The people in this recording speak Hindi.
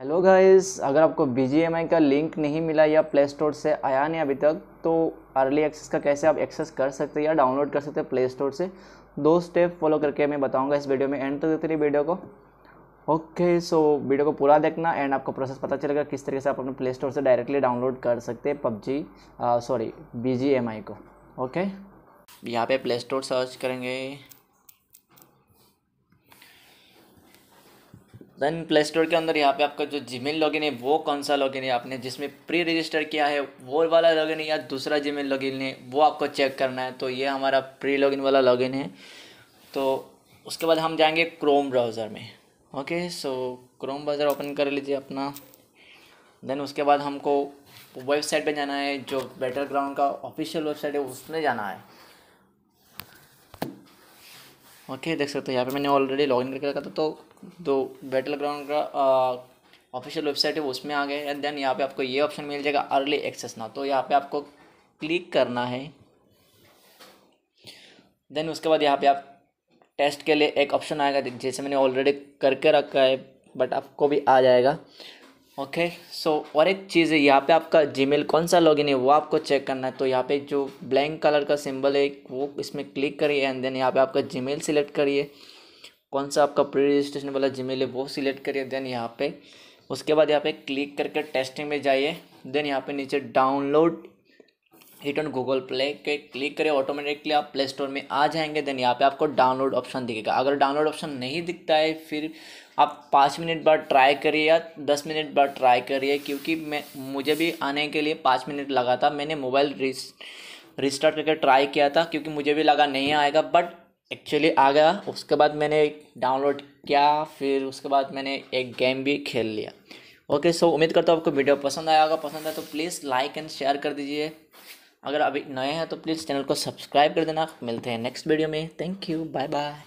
हेलो गाइस अगर आपको बी का लिंक नहीं मिला या प्ले स्टोर से आया नहीं अभी तक तो अर्ली एक्सेस का कैसे आप एक्सेस कर सकते हैं या डाउनलोड कर सकते हैं प्ले स्टोर से दो स्टेप फॉलो करके मैं बताऊंगा इस वीडियो में एंड तक देखते रहिए वीडियो को ओके सो वीडियो को पूरा देखना एंड आपको प्रोसेस पता चलेगा किस तरीके से आप अपने प्ले स्टोर से डायरेक्टली डाउनलोड कर सकते हैं पबजी सॉरी बी को ओके okay? यहाँ पे प्ले स्टोर सर्च करेंगे देन प्ले स्टोर के अंदर यहाँ पे आपका जो जीमेल लॉगिन है वो कौन सा लॉगिन है आपने जिसमें प्री रजिस्टर किया है वो वाला लॉगिन या दूसरा जीमेल लॉगिन है वो आपको चेक करना है तो ये हमारा प्री लॉगिन वाला लॉगिन है तो उसके बाद हम जाएंगे क्रोम ब्राउज़र में okay so Chrome browser open कर लीजिए अपना देन उसके बाद हमको वेबसाइट पर जाना है जो बेटर ग्राउंड का ऑफिशियल वेबसाइट है उसमें जाना है ओके देख सकते हो यहाँ पे मैंने ऑलरेडी लॉगिन करके रखा था तो दो बैटल ग्राउंड का ऑफिशियल वेबसाइट है उसमें आ गए एंड देन यहाँ पे आपको ये ऑप्शन मिल जाएगा अर्ली एक्सेस ना तो यहाँ पे आपको क्लिक करना है देन उसके बाद यहाँ पे आप टेस्ट के लिए एक ऑप्शन आएगा जैसे मैंने ऑलरेडी करके रखा है बट आपको भी आ जाएगा ओके सो और एक चीज़ है यहाँ पे आपका जी कौन सा लॉगिन है वो आपको चेक करना है तो यहाँ पे जो ब्लैंक कलर का सिंबल है वो इसमें क्लिक करिए एंड देन यहाँ पे आपका जी मेल सिलेक्ट करिए कौन सा आपका प्री रजिस्ट्रेशन वाला जी है वो सिलेक्ट करिए देन यहाँ पे उसके बाद यहाँ पे क्लिक करके टेस्टिंग में जाइए देन यहाँ पे नीचे download hit on Google play के क्लिक करें ऑटोमेटिकली आप प्ले स्टोर में आ जाएंगे देन यहाँ पे आपको डाउनलोड ऑप्शन दिखेगा अगर डाउनलोड ऑप्शन नहीं दिखता है फिर आप पाँच मिनट बाद ट्राई करिए या दस मिनट बाद ट्राई करिए क्योंकि मैं मुझे भी आने के लिए पाँच मिनट लगा था मैंने मोबाइल रिस्टार्ट करके ट्राई किया था क्योंकि मुझे भी लगा नहीं आएगा बट एक्चुअली आ गया उसके बाद मैंने डाउनलोड किया फिर उसके बाद मैंने एक गेम भी खेल लिया ओके सो उम्मीद करता हूँ आपको वीडियो पसंद आया होगा पसंद आया तो प्लीज़ लाइक एंड शेयर कर दीजिए अगर अभी नए हैं तो प्लीज़ चैनल को सब्सक्राइब कर देना मिलते हैं नेक्स्ट वीडियो में थैंक यू बाय बाय